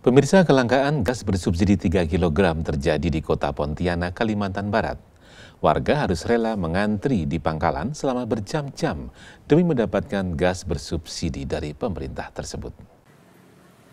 Pemirsa kelangkaan gas bersubsidi 3 kg terjadi di kota Pontianak, Kalimantan Barat. Warga harus rela mengantri di pangkalan selama berjam-jam demi mendapatkan gas bersubsidi dari pemerintah tersebut.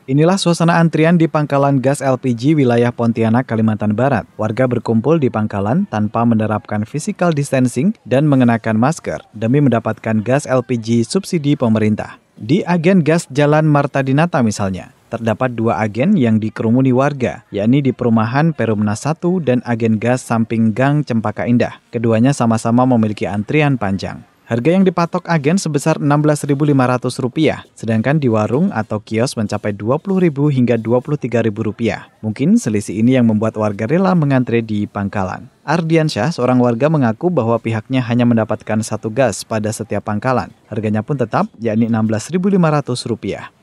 Inilah suasana antrian di pangkalan gas LPG wilayah Pontianak, Kalimantan Barat. Warga berkumpul di pangkalan tanpa menerapkan physical distancing dan mengenakan masker demi mendapatkan gas LPG subsidi pemerintah. Di agen gas Jalan Martadinata misalnya, terdapat dua agen yang dikerumuni warga, yakni di perumahan Perumna 1 dan agen gas samping Gang Cempaka Indah. Keduanya sama-sama memiliki antrian panjang. Harga yang dipatok agen sebesar Rp16.500, sedangkan di warung atau kios mencapai Rp20.000 hingga Rp23.000. Mungkin selisih ini yang membuat warga rela mengantre di pangkalan. Ardiansyah, seorang warga mengaku bahwa pihaknya hanya mendapatkan satu gas pada setiap pangkalan. Harganya pun tetap, yakni Rp16.500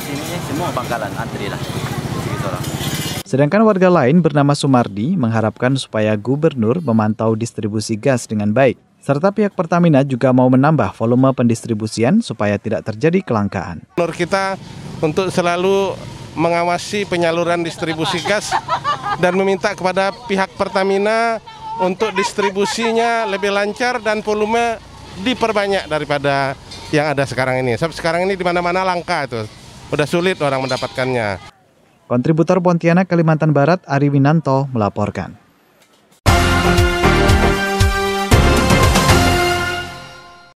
sini semua pangkalan antri gitu lah. Sedangkan warga lain bernama Sumardi mengharapkan supaya gubernur memantau distribusi gas dengan baik, serta pihak Pertamina juga mau menambah volume pendistribusian supaya tidak terjadi kelangkaan. Gubernur kita untuk selalu mengawasi penyaluran distribusi gas dan meminta kepada pihak Pertamina untuk distribusinya lebih lancar dan volume diperbanyak daripada yang ada sekarang ini. Sebab sekarang ini di mana-mana langka itu udah sulit orang mendapatkannya. Kontributor Pontianak, Kalimantan Barat, Ari Winanto melaporkan.